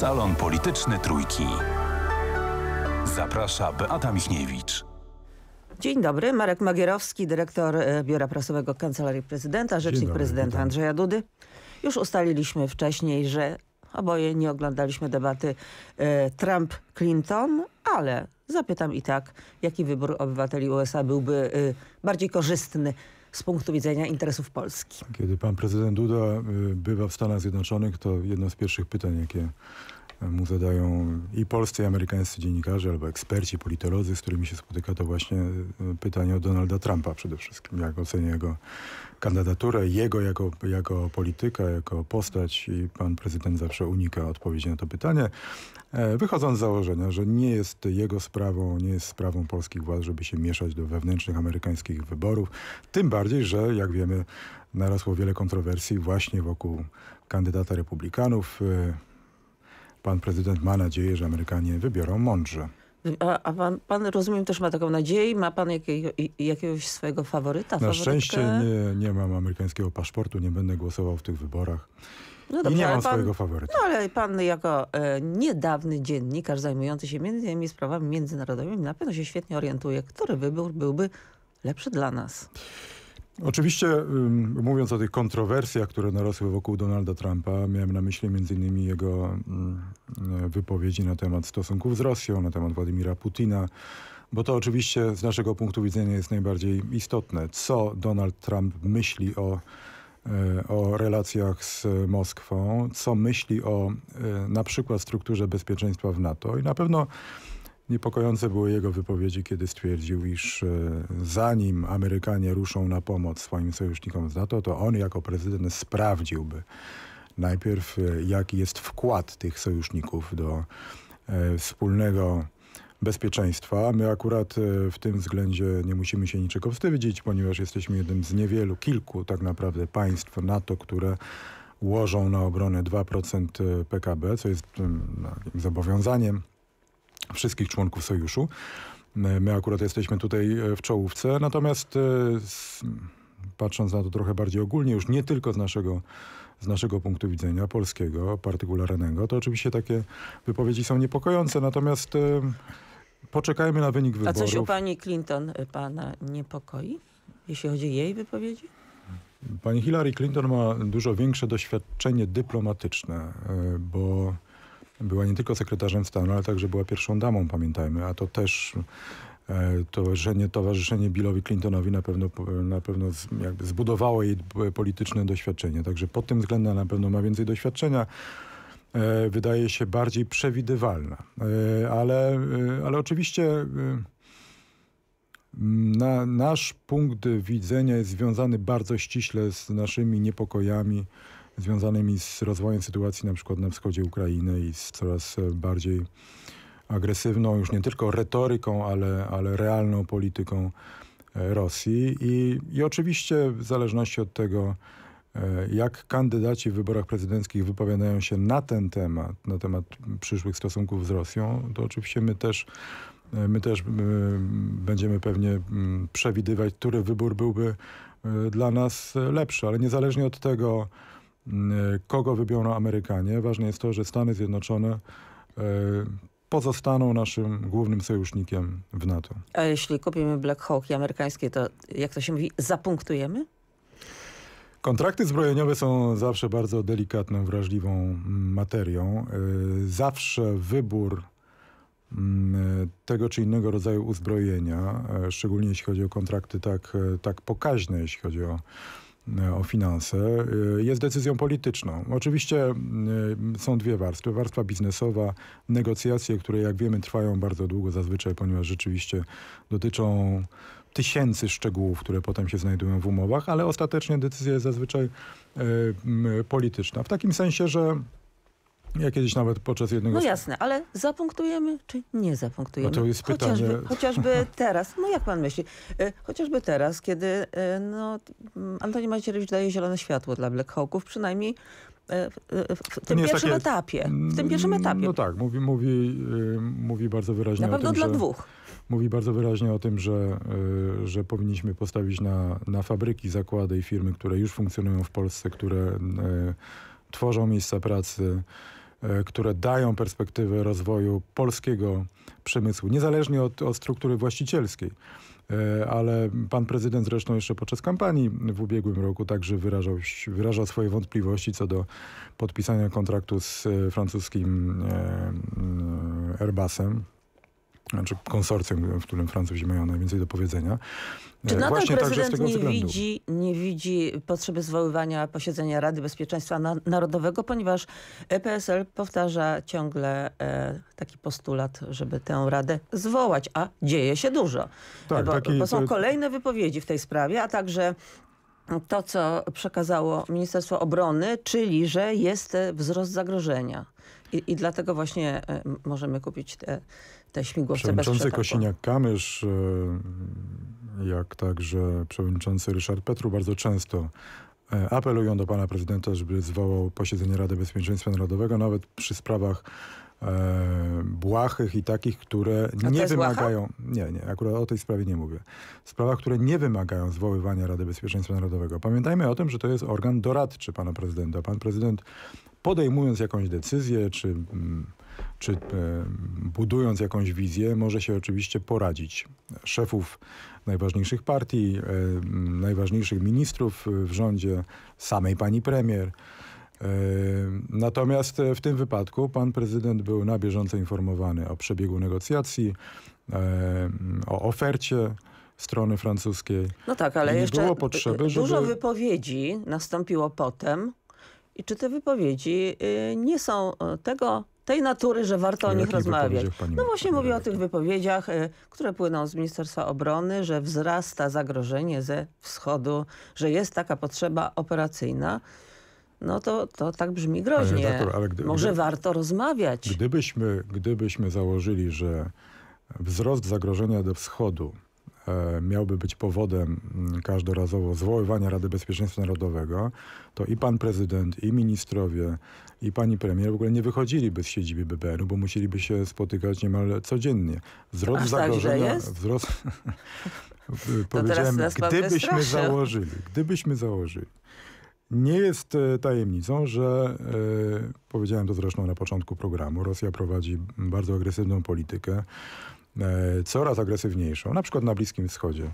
Salon Polityczny Trójki. Zaprasza Beata Michniewicz. Dzień dobry, Marek Magierowski, dyrektor e, Biura Prasowego Kancelarii Prezydenta, rzecznik dobry, prezydenta Andrzeja Dudy. Już ustaliliśmy wcześniej, że oboje nie oglądaliśmy debaty e, Trump-Clinton, ale zapytam i tak, jaki wybór obywateli USA byłby e, bardziej korzystny z punktu widzenia interesów Polski. Kiedy pan prezydent Duda y, bywa w Stanach Zjednoczonych, to jedno z pierwszych pytań, jakie mu zadają i polscy, i amerykańscy dziennikarze, albo eksperci, politolodzy, z którymi się spotyka, to właśnie e, pytanie o Donalda Trumpa przede wszystkim. Jak ocenia jego kandydaturę, jego jako, jako polityka, jako postać i pan prezydent zawsze unika odpowiedzi na to pytanie, e, wychodząc z założenia, że nie jest jego sprawą, nie jest sprawą polskich władz, żeby się mieszać do wewnętrznych amerykańskich wyborów, tym bardziej, że jak wiemy narosło wiele kontrowersji właśnie wokół kandydata republikanów, e, Pan prezydent ma nadzieję, że Amerykanie wybiorą mądrze. A, a pan, pan, rozumiem, też ma taką nadzieję? Ma pan jakiego, jakiegoś swojego faworyta? Na faworytkę? szczęście nie, nie mam amerykańskiego paszportu, nie będę głosował w tych wyborach. No dobrze, I nie mam swojego faworyta. No ale pan jako e, niedawny dziennikarz zajmujący się między innymi sprawami międzynarodowymi na pewno się świetnie orientuje, który wybór byłby lepszy dla nas. Oczywiście mówiąc o tych kontrowersjach, które narosły wokół Donalda Trumpa, miałem na myśli m.in. jego e, wypowiedzi na temat stosunków z Rosją, na temat Władimira Putina, bo to oczywiście z naszego punktu widzenia jest najbardziej istotne. Co Donald Trump myśli o e, o relacjach z Moskwą, co myśli o e, na przykład strukturze bezpieczeństwa w NATO i na pewno Niepokojące były jego wypowiedzi, kiedy stwierdził, iż e, zanim Amerykanie ruszą na pomoc swoim sojusznikom z NATO, to on jako prezydent sprawdziłby najpierw, e, jaki jest wkład tych sojuszników do e, wspólnego bezpieczeństwa. My akurat w tym względzie nie musimy się niczego wstydzić, ponieważ jesteśmy jednym z niewielu, kilku tak naprawdę państw NATO, które łożą na obronę 2% PKB, co jest mm, no, zobowiązaniem wszystkich członków sojuszu. My akurat jesteśmy tutaj e, w czołówce, natomiast e, patrząc na to trochę bardziej ogólnie, już nie tylko z naszego, z naszego punktu widzenia polskiego, partykularnego, to oczywiście takie wypowiedzi są niepokojące, natomiast e, poczekajmy na wynik wyborów. A coś u pani Clinton pana niepokoi, jeśli chodzi o jej wypowiedzi? Pani Hillary Clinton ma dużo większe doświadczenie dyplomatyczne, bo była nie tylko sekretarzem stanu, ale także była pierwszą damą, pamiętajmy, a to też e, towarzyszenie, towarzyszenie Billowi Clintonowi na pewno, na pewno zbudowało jej e, polityczne doświadczenie. Także pod tym względem na pewno ma więcej doświadczenia. E, wydaje się bardziej przewidywalna. Ale, ale oczywiście na, nasz punkt widzenia jest związany bardzo ściśle z naszymi niepokojami, związanymi z rozwojem sytuacji na przykład na wschodzie Ukrainy i z coraz e, bardziej agresywną już nie tylko retoryką, ale, ale realną polityką e, Rosji. I, I oczywiście w zależności od tego, e, jak kandydaci w wyborach prezydenckich wypowiadają się na ten temat, na temat przyszłych stosunków z Rosją, to oczywiście my też, my też będziemy pewnie mm, przewidywać, który wybór byłby dla nas lepszy, ale niezależnie od tego, Y, kogo wybiorą Amerykanie. Ważne jest to, że Stany Zjednoczone y, pozostaną naszym głównym sojusznikiem w NATO. A jeśli kupimy Black Hawki amerykańskie, to jak to się mówi, zapunktujemy? Kontrakty zbrojeniowe są zawsze bardzo delikatną, wrażliwą materią. Y, zawsze wybór mm, tego czy innego rodzaju uzbrojenia, szczególnie jeśli chodzi o kontrakty tak, tak pokaźne, jeśli chodzi o E, o finanse e, jest decyzją polityczną. Oczywiście e, są dwie warstwy. Warstwa biznesowa, negocjacje, które jak wiemy trwają bardzo długo zazwyczaj, ponieważ rzeczywiście dotyczą tysięcy szczegółów, które potem się znajdują w umowach, ale ostatecznie decyzja jest zazwyczaj polityczna. W takim sensie, że ja kiedyś nawet podczas jednego... No jasne, ale zapunktujemy czy nie zapunktujemy? No to jest pytanie... Chociażby, chociażby teraz, no jak pan myśli, e, chociażby teraz, kiedy e, no, mm, Antoni Macierewicz daje zielone światło dla Black Hawków, przynajmniej e, w tym pierwszym takie... etapie. W tym mm, pierwszym etapie. No tak, mówi, mówi, mówi bardzo wyraźnie Na pewno o tym, dla że... dwóch. Mówi bardzo wyraźnie o tym, że, że powinniśmy postawić na, na fabryki, zakłady i firmy, które już funkcjonują w Polsce, które tworzą miejsca pracy, E, które dają perspektywę rozwoju polskiego przemysłu, niezależnie od, od struktury właścicielskiej e, ale pan prezydent zresztą jeszcze podczas kampanii w ubiegłym roku także wyrażał, wyrażał swoje wątpliwości co do podpisania kontraktu z e, francuskim Airbusem znaczy konsorcjum, w którym Francuzi mają najwięcej do powiedzenia. E, Czy nadal Właśnie prezydent nie widzi, nie widzi potrzeby zwoływania posiedzenia Rady Bezpieczeństwa Na Narodowego, ponieważ e PSL powtarza ciągle e, taki postulat, żeby tę Radę zwołać, a dzieje się dużo. Tak, e, bo, taki, bo są to... kolejne wypowiedzi w tej sprawie, a także to, co przekazało Ministerstwo Obrony, czyli, że jest wzrost zagrożenia. I, i dlatego właśnie możemy kupić te te śmigłowce Przewodniczący Kosiniak-Kamysz, e, jak także przewodniczący Ryszard Petru bardzo często e, apelują do pana prezydenta, żeby zwołał posiedzenie Rady Bezpieczeństwa Narodowego, nawet przy sprawach e, błahych i takich, które nie wymagają... Nie, nie, akurat o tej sprawie nie mówię. Sprawach, które nie wymagają zwoływania Rady Bezpieczeństwa Narodowego. Pamiętajmy o tym, że to jest organ doradczy pana prezydenta. Pan prezydent podejmując jakąś decyzję, czy mm, czy e, budując jakąś wizję, może się oczywiście poradzić. Szefów najważniejszych partii, e, najważniejszych ministrów w rządzie, samej pani premier. E, natomiast w tym wypadku pan prezydent był na bieżąco informowany o przebiegu negocjacji, o ofercie strony francuskiej. No tak, ale nie jeszcze było potrzeby, żeby... dużo wypowiedzi nastąpiło potem. I czy te wypowiedzi y, nie są tego, tej natury, że warto o, o nich rozmawiać. No właśnie mówię o tych wypowiedziach, y, które płyną z Ministerstwa Obrony, że wzrasta zagrożenie ze wschodu, że jest taka potrzeba operacyjna. No to, to tak brzmi groźnie. Redaktor, ale gdy, Może gdy, warto rozmawiać. Gdybyśmy, gdybyśmy założyli, że wzrost zagrożenia do wschodu E, miałby być powodem mm, każdorazowo zwoływania Rady Bezpieczeństwa Narodowego, to i pan prezydent, i ministrowie, i pani premier w ogóle nie wychodziliby z siedziby BPR-u, bo musieliby się spotykać niemal codziennie. Wzrost Aż tak, zagrożenia... Tak, wzrost, powiedziałem, gdybyśmy założyli, gdybyśmy założyli. Nie jest e, tajemnicą, że e, powiedziałem to zresztą na początku programu, Rosja prowadzi bardzo agresywną politykę E, coraz agresywniejszą, na przykład na Bliskim Wschodzie.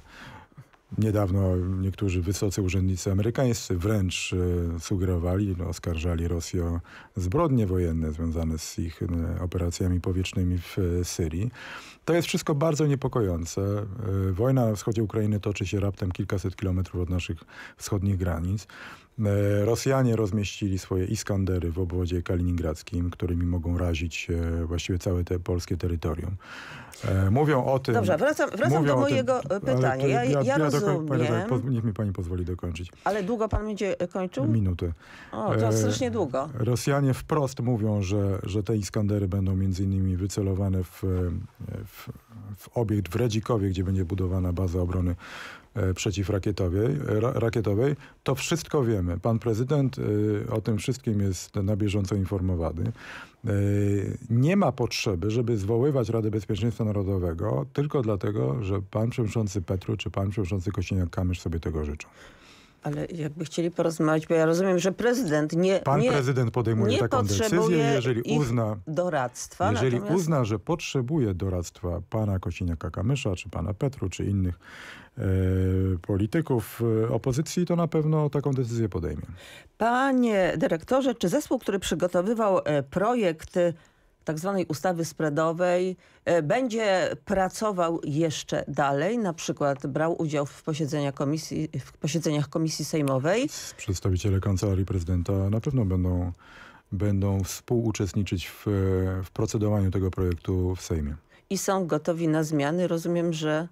Niedawno niektórzy wysocy urzędnicy amerykańscy wręcz e, sugerowali, no, oskarżali Rosję o zbrodnie wojenne związane z ich e, operacjami powietrznymi w Syrii. To jest wszystko bardzo niepokojące. Wojna na wschodzie Ukrainy toczy się raptem kilkaset kilometrów od naszych wschodnich granic. E, Rosjanie rozmieścili swoje Iskandery w obwodzie kaliningradzkim, którymi mogą razić e, właściwie całe te polskie terytorium. E, mówią o tym... Dobrze, wracam, wracam do mojego tym, pytania. ja, ja, ja, rozumiem. Do, niech mi pani pozwoli dokończyć. Ale długo pan będzie kończył? Minuty. O, to strasznie długo. Rosjanie wprost mówią, że, że te Iskandery będą między innymi wycelowane w, w, w obiekt w Redzikowie, gdzie będzie budowana baza obrony E, przeciwrakietowej, e, rakietowej. To wszystko wiemy. Pan prezydent e, o tym wszystkim jest na bieżąco informowany. Nie ma potrzeby, żeby zwoływać Radę Bezpieczeństwa Narodowego tylko dlatego, że pan przewodniczący Petru czy pan przewodniczący Kościniak-Kamysz sobie tego życzą. Ale jakby chcieli porozmawiać, bo ja rozumiem, że prezydent nie... Pan nie, prezydent podejmuje nie taką decyzję, jeżeli uzna... doradztwa. Jeżeli natomiast... uzna, że potrzebuje doradztwa pana Kosiniaka-Kamysza, czy pana Petru, czy innych e, polityków e, opozycji, to na pewno taką decyzję podejmie. Panie dyrektorze, czy zespół, który przygotowywał e, projekt tak zwanej ustawy spreadowej e, będzie pracował jeszcze dalej, na przykład brał udział w, posiedzenia komisji, w posiedzeniach komisji sejmowej. Przedstawiciele kancelarii prezydenta na pewno będą, będą współuczestniczyć w, w procedowaniu tego projektu w Sejmie. I są gotowi na zmiany. Rozumiem, że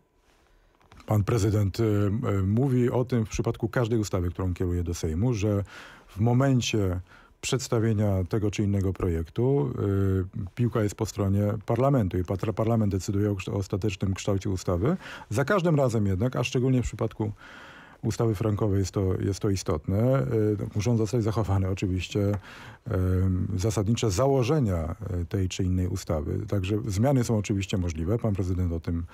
Pan prezydent e, e, mówi o tym w przypadku każdej ustawy, którą kieruje do Sejmu, że w momencie przedstawienia tego czy innego projektu. Y, piłka jest po stronie parlamentu i parlament decyduje o ostatecznym kształcie ustawy. Za każdym razem jednak, a szczególnie w przypadku ustawy frankowej jest to, jest to istotne. Muszą y, zostać zachowane oczywiście y, zasadnicze założenia tej czy innej ustawy. Także zmiany są oczywiście możliwe. Pan prezydent o tym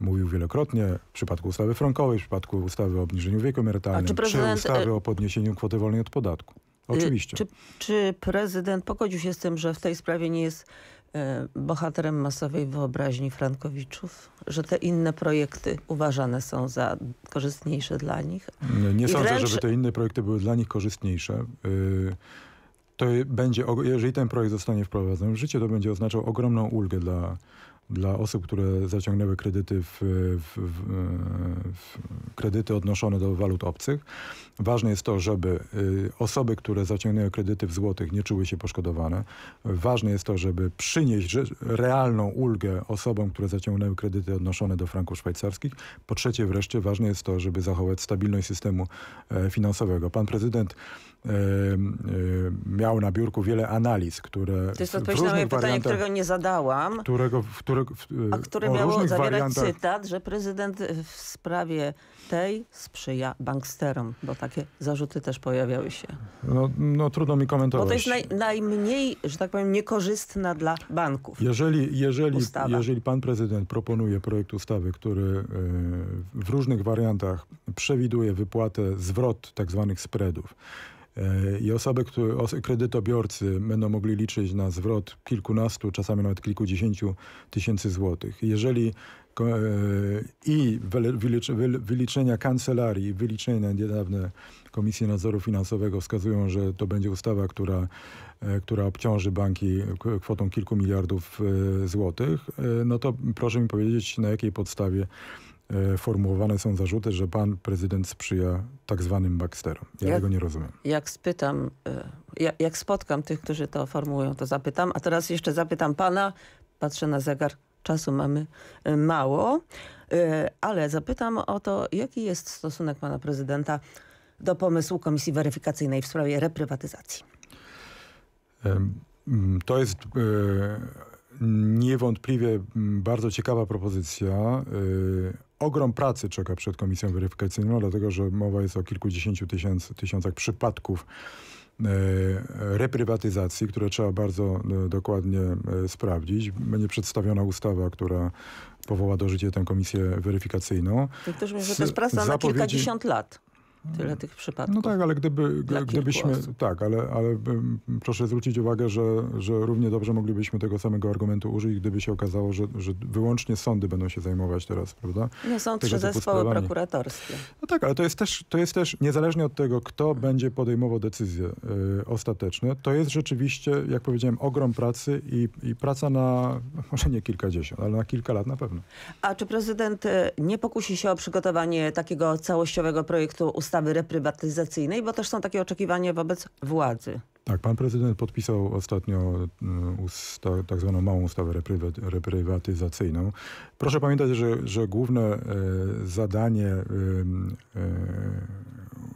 mówił wielokrotnie. W przypadku ustawy frankowej, w przypadku ustawy o obniżeniu wieku emerytalnym, czy, prezydent... czy ustawy o podniesieniu kwoty wolnej od podatku. Y, Oczywiście. Czy, czy prezydent pogodził się z tym, że w tej sprawie nie jest e, bohaterem masowej wyobraźni Frankowiczów? Że te inne projekty uważane są za korzystniejsze dla nich? No, nie, nie sądzę, wręcz... żeby te inne projekty były dla nich korzystniejsze. Y, to będzie, jeżeli ten projekt zostanie wprowadzony w życie, to będzie oznaczał ogromną ulgę dla dla osób, które zaciągnęły kredyty, w, w, w, kredyty odnoszone do walut obcych. Ważne jest to, żeby y, osoby, które zaciągnęły kredyty w złotych nie czuły się poszkodowane. Ważne jest to, żeby przynieść realną ulgę osobom, które zaciągnęły kredyty odnoszone do franków szwajcarskich. Po trzecie wreszcie ważne jest to, żeby zachować stabilność systemu e, finansowego. Pan prezydent e, e, miał na biurku wiele analiz, które... To jest odpowiedź na moje pytanie, którego nie zadałam. Którego, w, które, w, a e, które miało zawierać wariantach... cytat, że prezydent e, w sprawie tej sprzyja banksterom, bo takie zarzuty też pojawiały się. No, no trudno mi komentować. Bo to jest naj, najmniej, że tak powiem, niekorzystna dla banków Jeżeli, jeżeli, jeżeli pan prezydent proponuje projekt ustawy, który e, w różnych wariantach przewiduje wypłatę zwrot tzw. Tak spreadów, E, i osoby, które, kredytobiorcy będą mogli liczyć na zwrot kilkunastu, czasami nawet kilkudziesięciu tysięcy złotych. Jeżeli e, i wyliczenia kancelarii, wyliczenia niedawne Komisji Nadzoru Finansowego wskazują, że to będzie ustawa, która, e, która obciąży banki kwotą kilku miliardów złotych, no to proszę mi powiedzieć, na jakiej podstawie E, formułowane są zarzuty, że pan prezydent sprzyja tak zwanym backsterom. Ja jak, tego nie rozumiem. Jak spytam, e, jak, jak spotkam tych, którzy to formułują, to zapytam. A teraz jeszcze zapytam pana, patrzę na zegar, czasu mamy e, mało, ale zapytam o to, jaki jest stosunek pana prezydenta do pomysłu Komisji Weryfikacyjnej w sprawie reprywatyzacji. Mm, to jest niewątpliwie mm, bardzo ciekawa propozycja ogrom pracy czeka przed komisją weryfikacyjną, dlatego że mowa jest o kilkudziesięciu tysięcy, tysiącach przypadków e, reprywatyzacji, które trzeba bardzo e, dokładnie e, sprawdzić. Będzie przedstawiona ustawa, która powoła do życia tę komisję weryfikacyjną. Niektórzy mówią, że to jest praca na kilkadziesiąt lat tyle mm. tych przypadków. No tak, ale gdyby, gdybyśmy. Osób. Tak, ale, ale proszę zwrócić uwagę, że, że równie dobrze moglibyśmy tego samego argumentu użyć, gdyby się okazało, że, że wyłącznie sądy będą się zajmować teraz, prawda? No są trzy zespoły prokuratorskie. No tak, ale to jest, też, to jest też niezależnie od tego, kto mm. będzie podejmował decyzje y, ostateczne, to jest rzeczywiście, jak powiedziałem, ogrom pracy i, i praca na może nie kilkadziesiąt, ale na kilka lat na pewno. A czy prezydent y, nie pokusi się o przygotowanie takiego całościowego projektu ustawy? ustawy reprywatyzacyjnej, bo też są takie oczekiwania wobec władzy. Tak, pan prezydent podpisał ostatnio mm, usta, tak, tak zwaną małą ustawę reprywatyzacyjną. Proszę pamiętać, że, że główne e, zadanie e,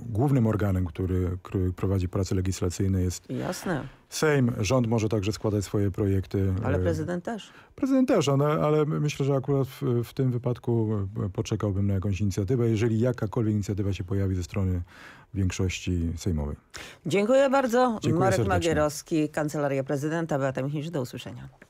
głównym organem, który, który prowadzi prace legislacyjne jest Jasne. Sejm. Rząd może także składać swoje projekty. Ale e, prezydent też. Prezydent też, ale, ale myślę, że akurat w, w tym wypadku e, poczekałbym na jakąś inicjatywę, jeżeli jakakolwiek inicjatywa się pojawi ze strony większości sejmowej. Dziękuję bardzo. Dziękuję Marek serdecznie. Magierowski, Kancelaria Prezydenta. Beata Michniewicz, do usłyszenia.